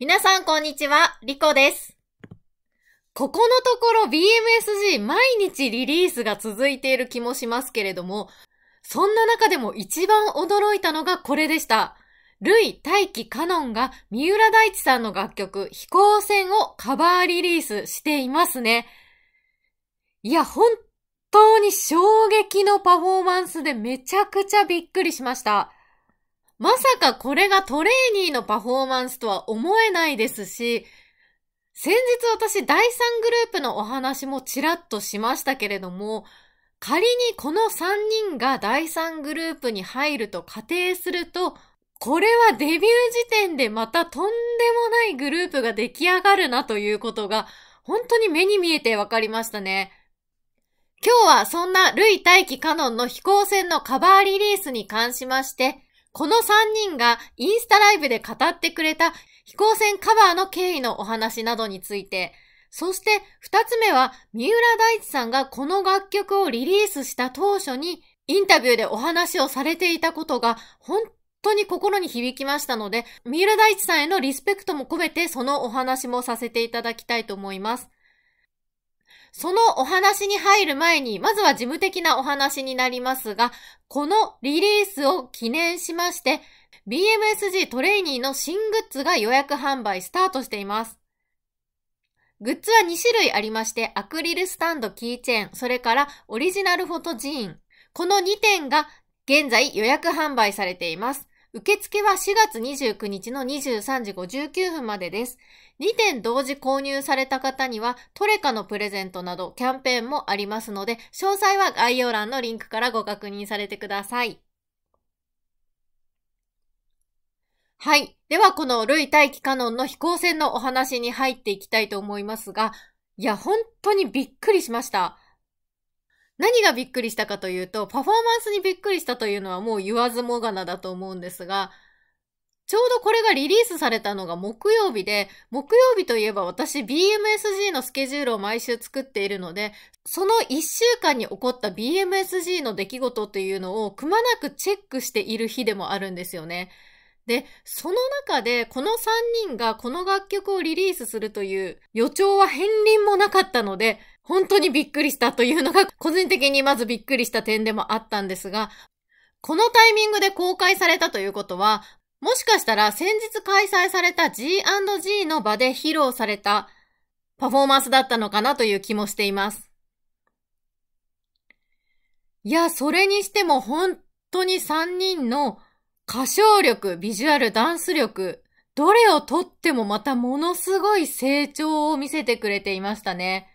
皆さん、こんにちは。リコです。ここのところ BMSG 毎日リリースが続いている気もしますけれども、そんな中でも一番驚いたのがこれでした。ルイ・大輝カノンが三浦大知さんの楽曲飛行船をカバーリリースしていますね。いや、本当に衝撃のパフォーマンスでめちゃくちゃびっくりしました。まさかこれがトレーニーのパフォーマンスとは思えないですし、先日私第3グループのお話もちらっとしましたけれども、仮にこの3人が第3グループに入ると仮定すると、これはデビュー時点でまたとんでもないグループが出来上がるなということが、本当に目に見えてわかりましたね。今日はそんなルイ大輝カノンの飛行船のカバーリリースに関しまして、この3人がインスタライブで語ってくれた飛行船カバーの経緯のお話などについて、そして2つ目は三浦大知さんがこの楽曲をリリースした当初にインタビューでお話をされていたことが本当に心に響きましたので、三浦大知さんへのリスペクトも込めてそのお話もさせていただきたいと思います。そのお話に入る前に、まずは事務的なお話になりますが、このリリースを記念しまして、BMSG トレイニーの新グッズが予約販売スタートしています。グッズは2種類ありまして、アクリルスタンドキーチェーン、それからオリジナルフォトジーン。この2点が現在予約販売されています。受付は4月29日の23時59分までです。2点同時購入された方には、トレカのプレゼントなどキャンペーンもありますので、詳細は概要欄のリンクからご確認されてください。はい。では、この類大気カノンの飛行船のお話に入っていきたいと思いますが、いや、本当にびっくりしました。何がびっくりしたかというと、パフォーマンスにびっくりしたというのはもう言わずもがなだと思うんですが、ちょうどこれがリリースされたのが木曜日で、木曜日といえば私 BMSG のスケジュールを毎週作っているので、その1週間に起こった BMSG の出来事というのをくまなくチェックしている日でもあるんですよね。で、その中でこの3人がこの楽曲をリリースするという予兆は片鱗もなかったので、本当にびっくりしたというのが個人的にまずびっくりした点でもあったんですが、このタイミングで公開されたということは、もしかしたら先日開催された G&G の場で披露されたパフォーマンスだったのかなという気もしています。いや、それにしても本当に3人の歌唱力、ビジュアル、ダンス力、どれをとってもまたものすごい成長を見せてくれていましたね。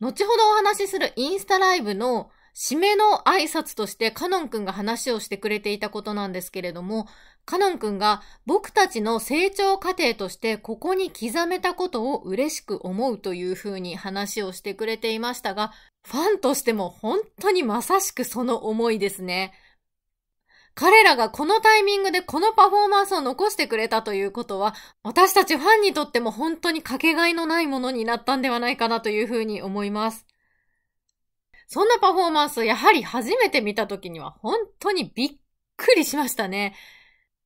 後ほどお話しするインスタライブの締めの挨拶としてカノンくんが話をしてくれていたことなんですけれども、カノンくんが僕たちの成長過程としてここに刻めたことを嬉しく思うというふうに話をしてくれていましたが、ファンとしても本当にまさしくその思いですね。彼らがこのタイミングでこのパフォーマンスを残してくれたということは、私たちファンにとっても本当にかけがえのないものになったんではないかなというふうに思います。そんなパフォーマンス、やはり初めて見た時には本当にびっくりしましたね。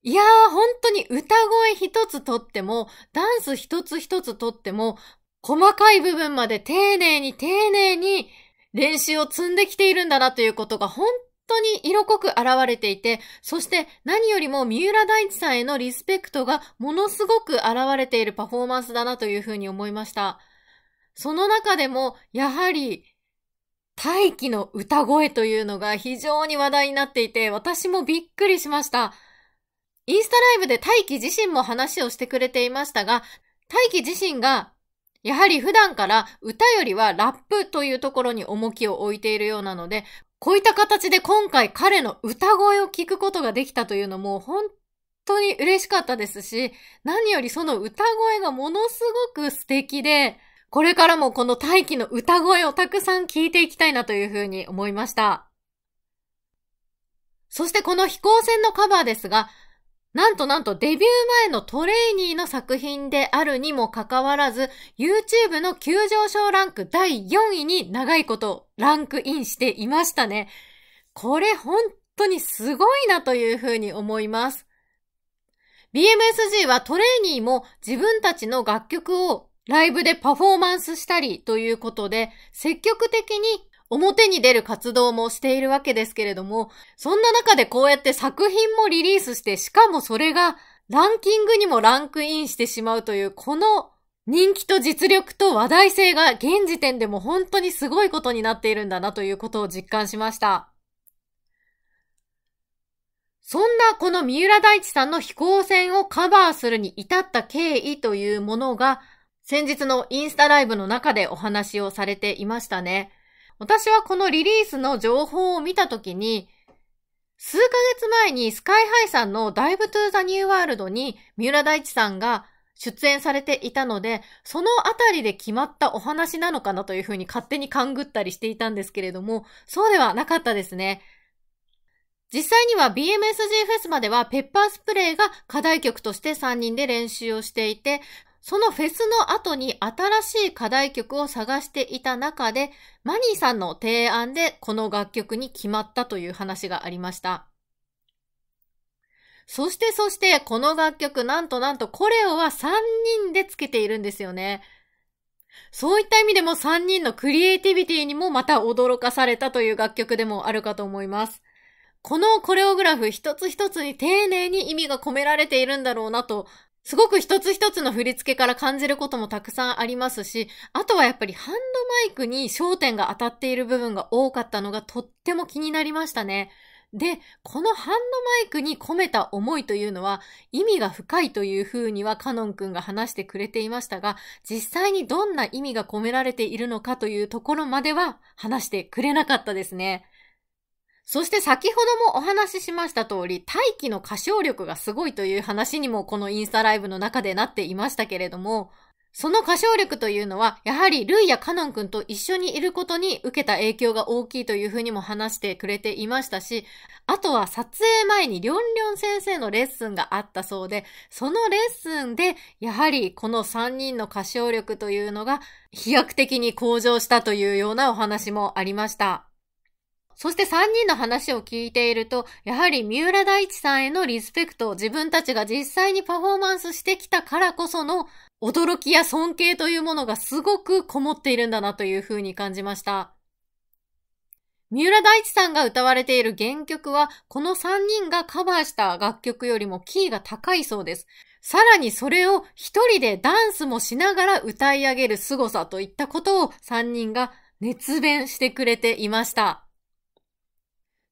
いやー、本当に歌声一つとっても、ダンス一つ一つとっても、細かい部分まで丁寧に丁寧に練習を積んできているんだなということが本当に色濃く現れていて、そして何よりも三浦大地さんへのリスペクトがものすごく現れているパフォーマンスだなというふうに思いました。その中でも、やはり大気の歌声というのが非常に話題になっていて、私もびっくりしました。インスタライブで大輝自身も話をしてくれていましたが、大輝自身が、やはり普段から歌よりはラップというところに重きを置いているようなので、こういった形で今回彼の歌声を聞くことができたというのも本当に嬉しかったですし、何よりその歌声がものすごく素敵で、これからもこの大気の歌声をたくさん聞いていきたいなというふうに思いました。そしてこの飛行船のカバーですが、なんとなんとデビュー前のトレイニーの作品であるにもかかわらず、YouTube の急上昇ランク第4位に長いことランクインしていましたね。これ本当にすごいなというふうに思います。BMSG はトレイニーも自分たちの楽曲をライブでパフォーマンスしたりということで、積極的に表に出る活動もしているわけですけれども、そんな中でこうやって作品もリリースして、しかもそれがランキングにもランクインしてしまうという、この人気と実力と話題性が現時点でも本当にすごいことになっているんだなということを実感しました。そんなこの三浦大知さんの飛行船をカバーするに至った経緯というものが、先日のインスタライブの中でお話をされていましたね。私はこのリリースの情報を見たときに、数ヶ月前にスカイハイさんのダイブトゥーザニューワールドに三浦大知さんが出演されていたので、そのあたりで決まったお話なのかなというふうに勝手に勘ぐったりしていたんですけれども、そうではなかったですね。実際には BMSG フェスまではペッパースプレイが課題曲として3人で練習をしていて、そのフェスの後に新しい課題曲を探していた中で、マニーさんの提案でこの楽曲に決まったという話がありました。そしてそしてこの楽曲なんとなんとコレオは3人でつけているんですよね。そういった意味でも3人のクリエイティビティにもまた驚かされたという楽曲でもあるかと思います。このコレオグラフ一つ一つに丁寧に意味が込められているんだろうなとすごく一つ一つの振り付けから感じることもたくさんありますし、あとはやっぱりハンドマイクに焦点が当たっている部分が多かったのがとっても気になりましたね。で、このハンドマイクに込めた思いというのは意味が深いというふうにはカノンくんが話してくれていましたが、実際にどんな意味が込められているのかというところまでは話してくれなかったですね。そして先ほどもお話ししました通り、大気の歌唱力がすごいという話にもこのインスタライブの中でなっていましたけれども、その歌唱力というのは、やはりルイやカノン君と一緒にいることに受けた影響が大きいというふうにも話してくれていましたし、あとは撮影前にりょんりょん先生のレッスンがあったそうで、そのレッスンで、やはりこの3人の歌唱力というのが飛躍的に向上したというようなお話もありました。そして3人の話を聞いていると、やはり三浦大知さんへのリスペクト、自分たちが実際にパフォーマンスしてきたからこその驚きや尊敬というものがすごくこもっているんだなというふうに感じました。三浦大知さんが歌われている原曲は、この3人がカバーした楽曲よりもキーが高いそうです。さらにそれを一人でダンスもしながら歌い上げる凄さといったことを3人が熱弁してくれていました。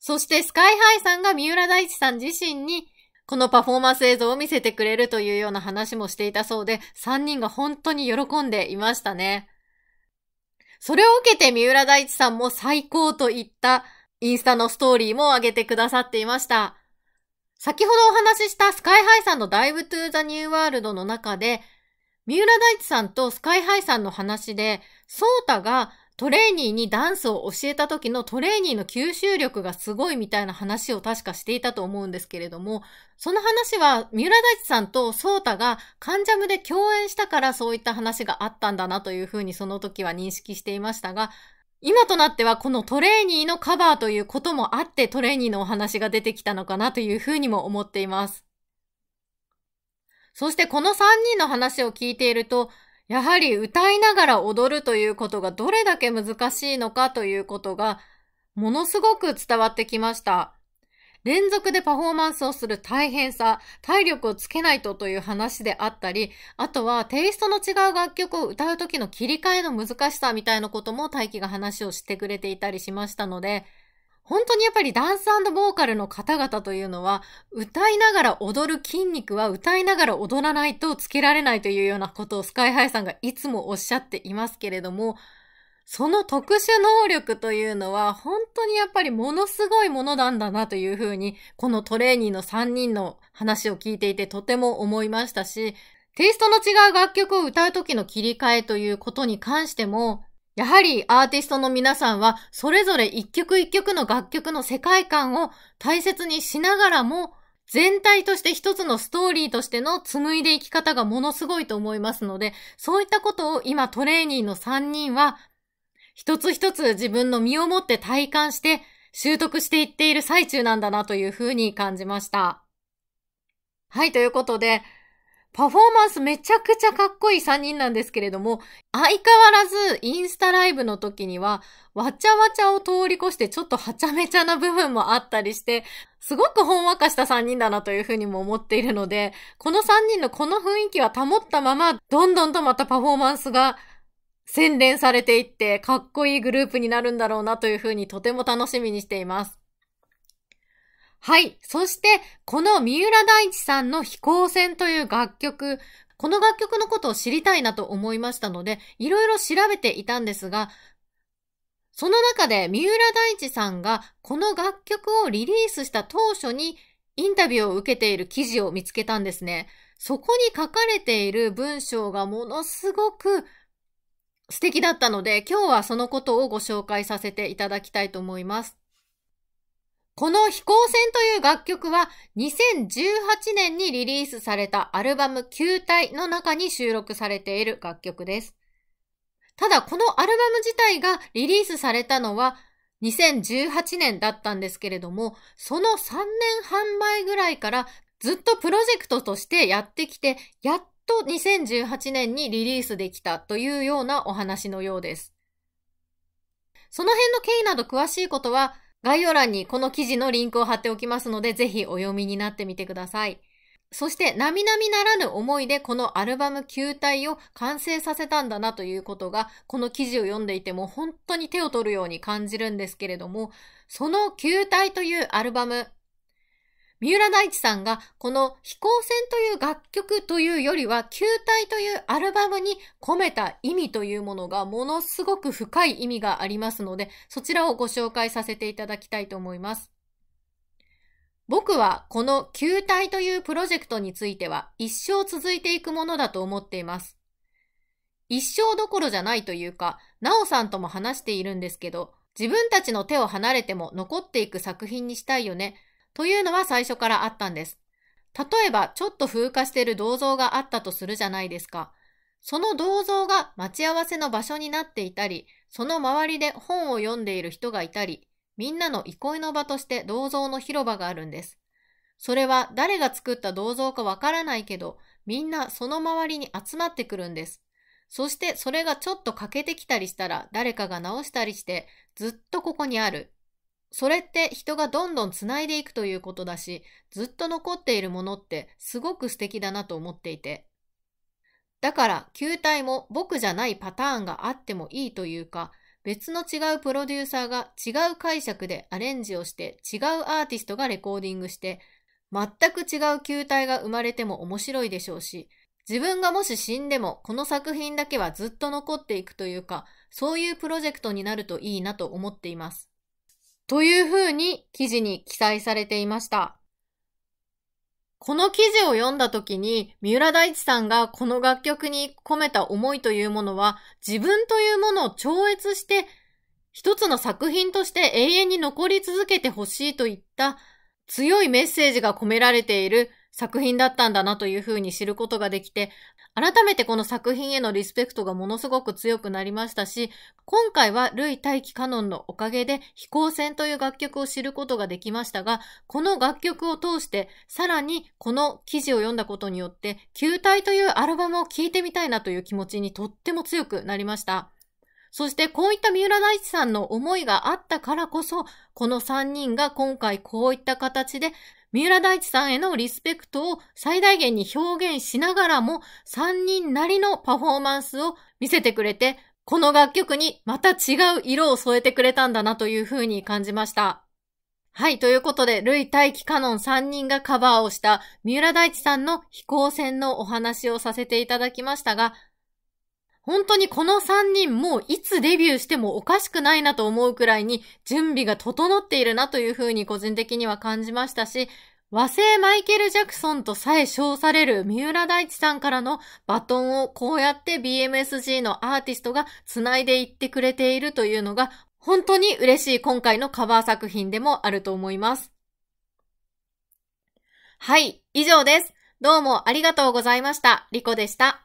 そしてスカイハイさんが三浦大知さん自身にこのパフォーマンス映像を見せてくれるというような話もしていたそうで、3人が本当に喜んでいましたね。それを受けて三浦大知さんも最高といったインスタのストーリーも上げてくださっていました。先ほどお話ししたスカイハイさんのダイブトゥーザニューワールドの中で、三浦大知さんとスカイハイさんの話で、ソータがトレーニーにダンスを教えた時のトレーニーの吸収力がすごいみたいな話を確かしていたと思うんですけれども、その話は三浦大知さんとソータが関ジャムで共演したからそういった話があったんだなというふうにその時は認識していましたが、今となってはこのトレーニーのカバーということもあってトレーニーのお話が出てきたのかなというふうにも思っています。そしてこの3人の話を聞いていると、やはり歌いながら踊るということがどれだけ難しいのかということがものすごく伝わってきました。連続でパフォーマンスをする大変さ、体力をつけないとという話であったり、あとはテイストの違う楽曲を歌う時の切り替えの難しさみたいなことも大輝が話をしてくれていたりしましたので、本当にやっぱりダンスボーカルの方々というのは、歌いながら踊る筋肉は歌いながら踊らないとつけられないというようなことをスカイハイさんがいつもおっしゃっていますけれども、その特殊能力というのは本当にやっぱりものすごいものなんだなというふうに、このトレーニーの3人の話を聞いていてとても思いましたし、テイストの違う楽曲を歌う時の切り替えということに関しても、やはりアーティストの皆さんは、それぞれ一曲一曲の楽曲の世界観を大切にしながらも、全体として一つのストーリーとしての紡いでいき方がものすごいと思いますので、そういったことを今トレーニーの3人は、一つ一つ自分の身をもって体感して習得していっている最中なんだなというふうに感じました。はい、ということで、パフォーマンスめちゃくちゃかっこいい3人なんですけれども、相変わらずインスタライブの時には、わちゃわちゃを通り越してちょっとはちゃめちゃな部分もあったりして、すごくほんわかした3人だなというふうにも思っているので、この3人のこの雰囲気は保ったまま、どんどんとまたパフォーマンスが洗練されていって、かっこいいグループになるんだろうなというふうにとても楽しみにしています。はい。そして、この三浦大知さんの飛行船という楽曲、この楽曲のことを知りたいなと思いましたので、いろいろ調べていたんですが、その中で三浦大知さんがこの楽曲をリリースした当初にインタビューを受けている記事を見つけたんですね。そこに書かれている文章がものすごく素敵だったので、今日はそのことをご紹介させていただきたいと思います。この飛行船という楽曲は2018年にリリースされたアルバム球体の中に収録されている楽曲です。ただこのアルバム自体がリリースされたのは2018年だったんですけれども、その3年半前ぐらいからずっとプロジェクトとしてやってきて、やっと2018年にリリースできたというようなお話のようです。その辺の経緯など詳しいことは、概要欄にこの記事のリンクを貼っておきますので、ぜひお読みになってみてください。そして、並々ならぬ思いでこのアルバム球体を完成させたんだなということが、この記事を読んでいても本当に手を取るように感じるんですけれども、その球体というアルバム、三浦大知さんがこの飛行船という楽曲というよりは球体というアルバムに込めた意味というものがものすごく深い意味がありますのでそちらをご紹介させていただきたいと思います。僕はこの球体というプロジェクトについては一生続いていくものだと思っています。一生どころじゃないというか、なおさんとも話しているんですけど、自分たちの手を離れても残っていく作品にしたいよね。というのは最初からあったんです。例えば、ちょっと風化している銅像があったとするじゃないですか。その銅像が待ち合わせの場所になっていたり、その周りで本を読んでいる人がいたり、みんなの憩いの場として銅像の広場があるんです。それは誰が作った銅像かわからないけど、みんなその周りに集まってくるんです。そしてそれがちょっと欠けてきたりしたら誰かが直したりして、ずっとここにある。それって人がどんどんつないでいくということだし、ずっと残っているものってすごく素敵だなと思っていて。だから球体も僕じゃないパターンがあってもいいというか、別の違うプロデューサーが違う解釈でアレンジをして違うアーティストがレコーディングして全く違う球体が生まれても面白いでしょうし自分がもし死んでもこの作品だけはずっと残っていくというかそういうプロジェクトになるといいなと思っています。というふうに記事に記載されていました。この記事を読んだ時に、三浦大知さんがこの楽曲に込めた思いというものは、自分というものを超越して、一つの作品として永遠に残り続けてほしいといった強いメッセージが込められている作品だったんだなというふうに知ることができて、改めてこの作品へのリスペクトがものすごく強くなりましたし、今回はルイ大輝カノンのおかげで飛行船という楽曲を知ることができましたが、この楽曲を通して、さらにこの記事を読んだことによって、球体というアルバムを聴いてみたいなという気持ちにとっても強くなりました。そしてこういった三浦大知さんの思いがあったからこそ、この3人が今回こういった形で、三浦大知さんへのリスペクトを最大限に表現しながらも、3人なりのパフォーマンスを見せてくれて、この楽曲にまた違う色を添えてくれたんだなというふうに感じました。はい、ということで、ルタイキ・カノン3人がカバーをした三浦大知さんの飛行船のお話をさせていただきましたが、本当にこの3人もういつデビューしてもおかしくないなと思うくらいに準備が整っているなというふうに個人的には感じましたし、和製マイケル・ジャクソンとさえ称される三浦大知さんからのバトンをこうやって BMSG のアーティストが繋いでいってくれているというのが本当に嬉しい今回のカバー作品でもあると思います。はい、以上です。どうもありがとうございました。リコでした。